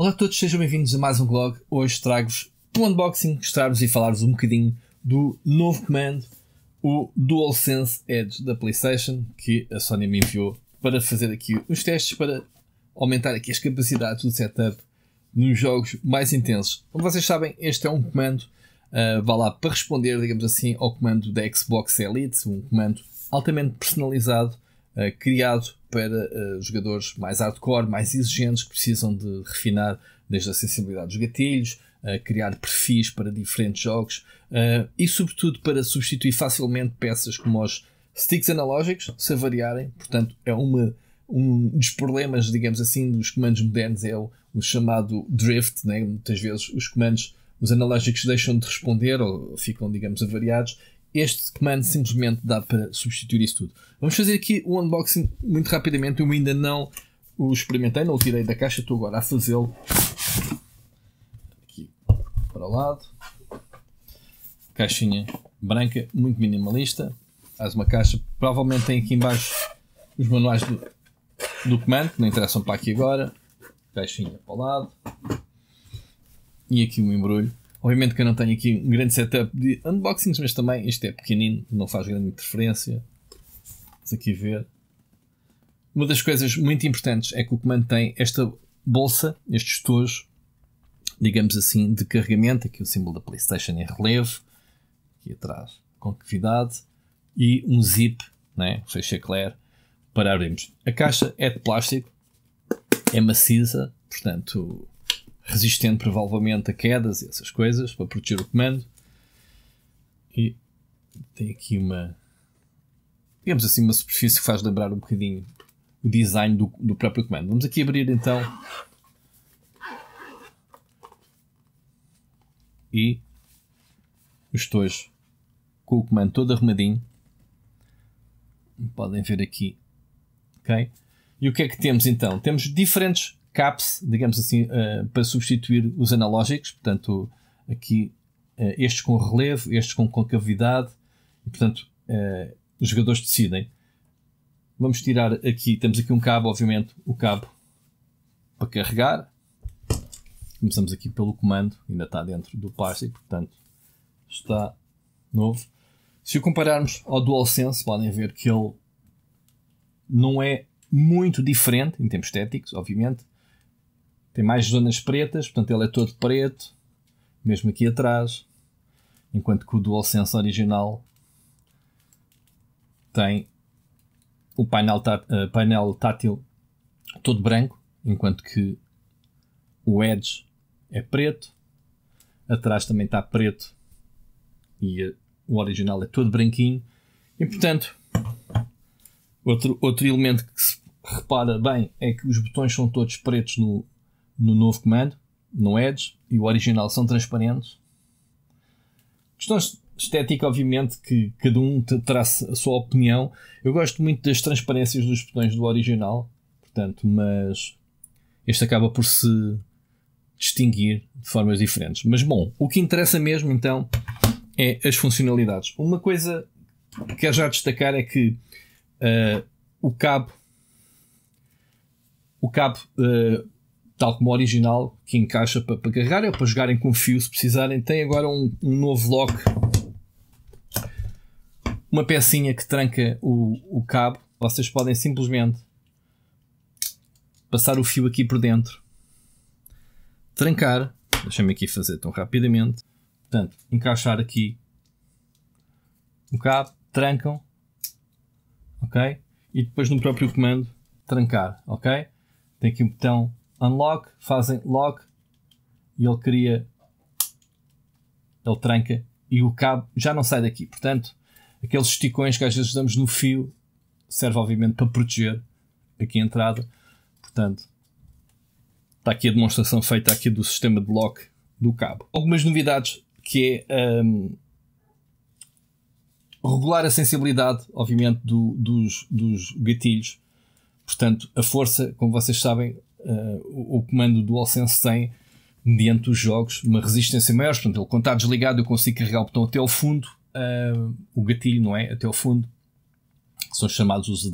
Olá a todos, sejam bem-vindos a mais um vlog. Hoje trago-vos um unboxing, mostrar-vos e falar-vos um bocadinho do novo comando, o DualSense Edge da PlayStation, que a Sony me enviou para fazer aqui os testes, para aumentar aqui as capacidades do setup nos jogos mais intensos. Como vocês sabem, este é um comando, uh, ah, vá lá para responder, digamos assim, ao comando da Xbox Elite, um comando altamente personalizado, eh, criado para uh, jogadores mais hardcore, mais exigentes, que precisam de refinar desde a sensibilidade dos gatilhos, uh, criar perfis para diferentes jogos e, sobretudo, para substituir facilmente peças como os sticks analógicos, se variarem. Portanto, é uma, um dos problemas, digamos assim, dos comandos modernos, é o, o chamado drift. Né? Muitas vezes os comandos os analógicos deixam de responder ou ficam, digamos, avariados este comando simplesmente dá para substituir isso tudo. Vamos fazer aqui um unboxing muito rapidamente. Eu ainda não o experimentei, não o tirei da caixa, estou agora a fazê-lo. Aqui para o lado. Caixinha branca, muito minimalista. Faz uma caixa. Provavelmente tem aqui embaixo os manuais do, do comando, que não interessam para aqui agora. Caixinha para o lado. E aqui um embrulho Obviamente que eu não tenho aqui um grande setup de unboxings, mas também isto é pequenino, não faz grande interferência. Vamos aqui ver. Uma das coisas muito importantes é que o comando tem esta bolsa, este estojo, digamos assim, de carregamento. Aqui o símbolo da PlayStation em relevo, aqui atrás, concavidade, e um zip, né? fecha claro, para abrirmos. A caixa é de plástico, é maciça, portanto resistente provavelmente a quedas e essas coisas para proteger o comando. E tem aqui uma, digamos assim, uma superfície que faz lembrar um bocadinho o design do, do próprio comando. Vamos aqui abrir então e os com o comando todo arrumadinho. Podem ver aqui. ok E o que é que temos então? Temos diferentes backups, digamos assim, uh, para substituir os analógicos, portanto, aqui uh, estes com relevo, estes com concavidade, e portanto uh, os jogadores decidem. Vamos tirar aqui, temos aqui um cabo, obviamente, o cabo para carregar. Começamos aqui pelo comando, ainda está dentro do plástico, portanto está novo. Se o compararmos ao DualSense, podem ver que ele não é muito diferente em termos estéticos, obviamente, tem mais zonas pretas, portanto ele é todo preto, mesmo aqui atrás, enquanto que o DualSense original tem o painel, uh, painel tátil todo branco, enquanto que o Edge é preto, atrás também está preto e eh, o original é todo branquinho. E portanto, outro, outro elemento que se repara bem é que os botões são todos pretos no, no novo comando, no Edge, e o original são transparentes. Questões estética, obviamente, que cada um terá a sua opinião. Eu gosto muito das transparências dos botões do original, portanto, mas este acaba por se distinguir de formas diferentes. Mas bom, o que interessa mesmo então é as funcionalidades. Uma coisa que quero já destacar é que uh, o cabo, o cabo uh, tal como o original, que encaixa para, para carregar ou para jogarem com fio se precisarem. Tem agora um, um novo lock, uma pecinha que tranca o, o cabo. Vocês podem simplesmente passar o fio aqui por dentro, trancar. Deixa-me aqui fazer tão rapidamente. Portanto, encaixar aqui o cabo, trancam, ok? E depois no próprio comando, trancar, ok? Tem aqui um botão unlock, fazem lock e ele cria, ele tranca e o cabo já não sai daqui. Portanto, aqueles esticões que às vezes damos no fio serve obviamente para proteger aqui a entrada. Portanto, está aqui a demonstração feita aqui do sistema de lock do cabo. Algumas novidades que é um, regular a sensibilidade, obviamente, do, dos, dos gatilhos. Portanto, a força, como vocês sabem, uh, o, o comando do DualSense tem mediante os jogos uma resistência maior. Portanto, ele quando está desligado eu consigo carregar o botão até ao fundo, uh, o gatilho, não é? Até ao fundo. São chamados os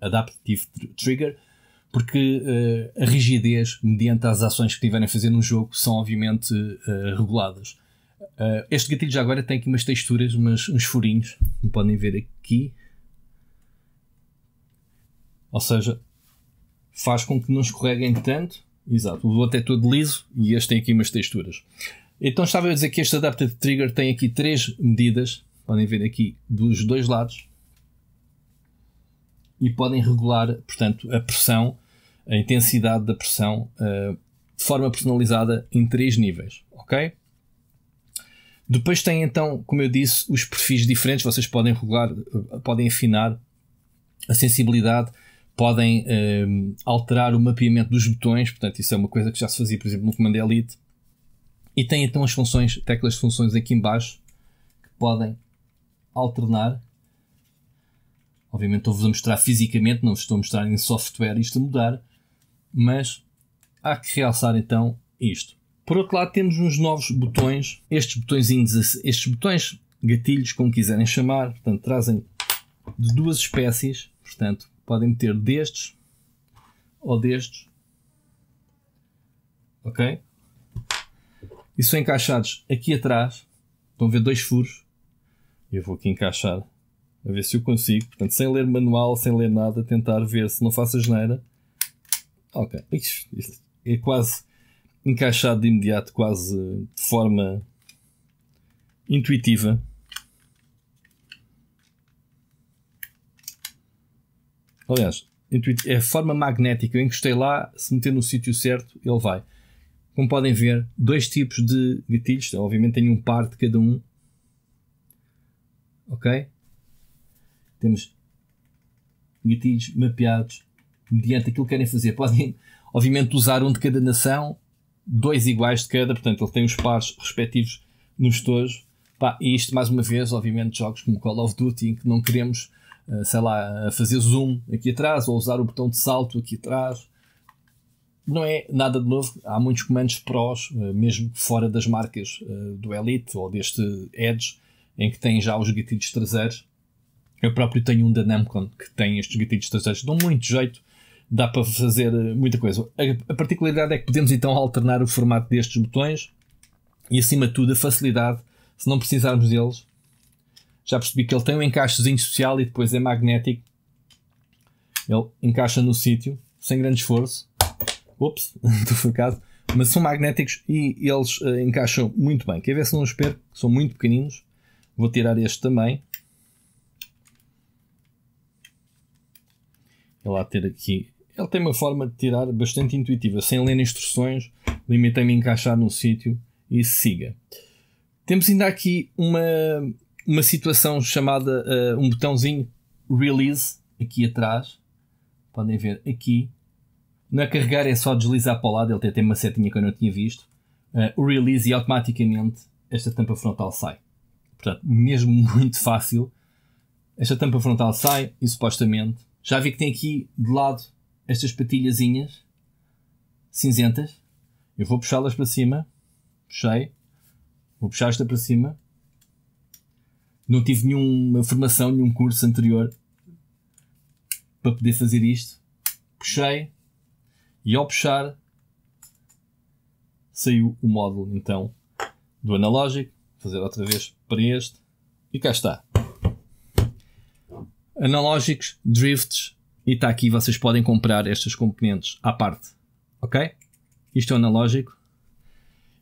Adaptive, Trigger, porque uh, a rigidez mediante as ações que tiverem a fazer no jogo são obviamente uh, reguladas. este gatilho já agora tem aqui umas texturas, umas, uns furinhos, como podem ver aqui. Ou seja, faz com que não escorreguem tanto. Exato, o outro é todo liso e este tem aqui umas texturas. Então estava a dizer que este Adapted Trigger tem aqui três medidas, podem ver aqui dos dois lados, e podem regular, portanto, a pressão, a intensidade da pressão, eh, de forma personalizada em três níveis, ok? Depois tem então, como eu disse, os perfis diferentes, vocês podem regular, eh, podem afinar a sensibilidade, podem um, ehm, alterar o mapeamento dos botões, portanto, isso é uma coisa que já se fazia, por exemplo, no comando Elite. E tem então as funções, teclas de funções aqui embaixo que podem alternar. Obviamente estou-vos a mostrar fisicamente, não estou a mostrar em software isto a mudar, mas há que realçar então isto. Por outro lado, temos uns novos botões, estes botõezinhos, estes botões gatilhos, como quiserem chamar, portanto, trazem de duas espécies, portanto, podem meter destes ou destes. Ok? E são encaixados aqui atrás. Estão a ver dois furos. Eu vou aqui encaixar a ver se eu consigo. Portanto, sem ler manual, sem ler nada, tentar ver se não faço a geneira. Ok. Isto, isto é quase encaixado de imediato, quase de forma intuitiva. Aliás, é a forma magnética. Eu encostei lá, se meter no sítio certo, ele vai. Como podem ver, dois tipos de gatilhos. Obviamente tenho um par de cada um. Ok? Temos gatilhos mapeados mediante aquilo que querem fazer. Podem, obviamente, usar um de cada nação, dois iguais de cada, portanto, ele tem os pares respectivos no estojo. Pá, e isto, mais uma vez, obviamente, jogos como Call of Duty, em que não queremos eh, sei lá, a fazer zoom aqui atrás ou usar o botão de salto aqui atrás. Não é nada de novo, há muitos comandos prós, eh, mesmo fora das marcas eh, do Elite ou deste Edge, em que tem já os gatilhos traseiros. Eu próprio tenho um da Namcon que tem estes gatilhos traseiros, dão muito jeito, dá para fazer muita coisa. A particularidade é que podemos então alternar o formato destes botões e, acima de tudo, a facilidade, se não precisarmos deles, já percebi que ele tem um encaixezinho social e depois é magnético. Ele encaixa no sítio, sem grande esforço. Ops, estou focado. Mas são magnéticos e eles uh, encaixam muito bem. Quer ver se não os perco, são muito pequeninos. Vou tirar este também. Ele lá ter aqui. Ele tem uma forma de tirar bastante intuitiva, sem ler instruções. Limitei-me a encaixar no sítio e siga. Temos ainda aqui uma uma situação chamada uh, um botãozinho release aqui atrás. Podem ver aqui. na é carregar, é só deslizar para o lado. Ele até tem uma setinha que eu não tinha visto. Uh, o release e automaticamente esta tampa frontal sai. Portanto, mesmo muito fácil. Esta tampa frontal sai e supostamente. Já vi que tem aqui de lado estas patilhazinhas cinzentas. Eu vou puxá-las para cima. Puxei. Vou puxar esta para cima não tive nenhuma formação, nenhum curso anterior para poder fazer isto. Puxei e ao puxar saiu o módulo então do analógico. Vou fazer outra vez para este e cá está. Analógicos, drifts e está aqui. Vocês podem comprar estas componentes à parte, ok? Isto é analógico.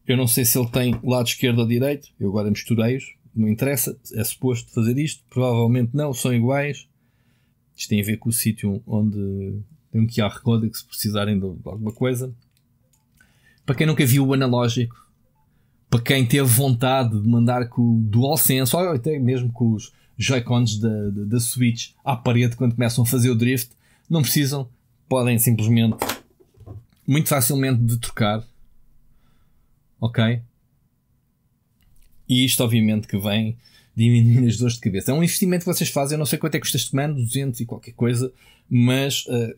Eu não sei se ele tem lado esquerdo ou direito. Eu agora misturei-os, não interessa, é suposto fazer isto, provavelmente não, são iguais. Isto tem a ver com o sítio onde tem um QR Code que se precisarem de alguma coisa. Para quem nunca viu o analógico, para quem teve vontade de mandar com o DualSense, ou até mesmo com os Joy-Cons da, da, da Switch à parede quando começam a fazer o drift, não precisam, podem simplesmente, muito facilmente de trocar. Ok? E isto, obviamente, que vem diminuindo as dores de cabeça. É um investimento que vocês fazem, eu não sei quanto é que custa este comando, 200 e qualquer coisa, mas uh,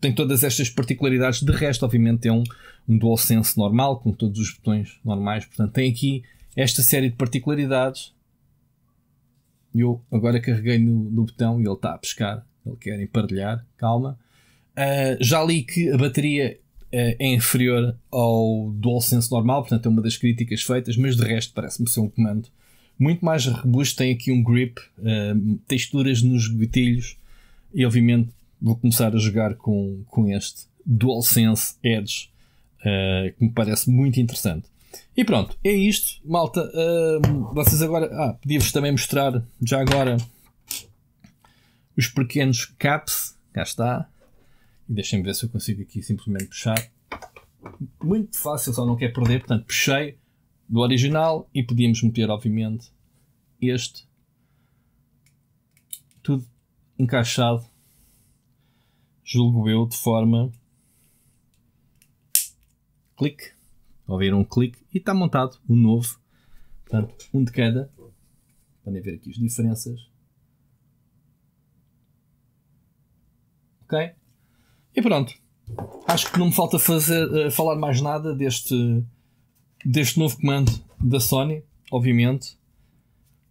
tem todas estas particularidades. De resto, obviamente, é um, um DualSense normal, com todos os botões normais. Portanto, tem aqui esta série de particularidades. Eu agora carreguei no, no botão e ele está a pescar. Ele quer emparelhar, calma. Uh, já li que a bateria é inferior ao DualSense normal, portanto é uma das críticas feitas, mas de resto parece-me ser um comando muito mais robusto, tem aqui um grip, eh, texturas nos gatilhos e obviamente vou começar a jogar com, com este DualSense Edge, eh, que me parece muito interessante. E pronto, é isto, malta. vocês agora. Ah, podia-vos também mostrar já agora os pequenos caps. Cá está. E deixem-me ver se eu consigo aqui simplesmente puxar. Muito fácil, só não quer perder. Portanto, puxei do original e podíamos meter, obviamente, este. Tudo encaixado, julgo eu, de forma. Clique. Ouviram um clique e está montado o um novo. Portanto, um de cada. Podem ver aqui as diferenças. Ok? E pronto. Acho que não me falta fazer, uh, falar mais nada deste, deste novo comando da Sony, obviamente.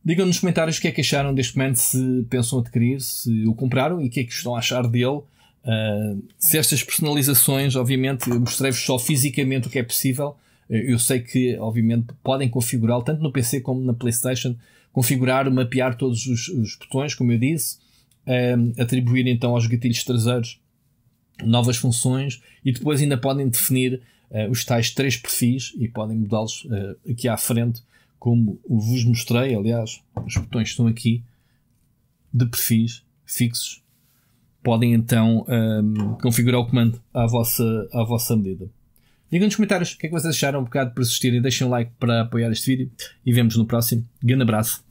Digam nos comentários o que é que acharam deste comando, se pensam adquirir, se o compraram e o que é que estão a achar dele. Uh, se estas personalizações, obviamente, mostrei-vos só fisicamente o que é possível. Eh, eu sei que, obviamente, podem configurá-lo tanto no PC como na PlayStation, configurar, mapear todos os, os botões, como eu disse, atribuir então aos gatilhos traseiros novas funções e depois ainda podem definir uh, os tais três perfis e podem mudá-los uh, aqui à frente, como vos mostrei. Aliás, os botões estão aqui de perfis fixos. Podem então um, ehm, configurar o comando à vossa, à vossa medida. Digam nos comentários o que é que vocês acharam um bocado por assistirem. Deixem um like para apoiar este vídeo e vemos no próximo. Grande abraço.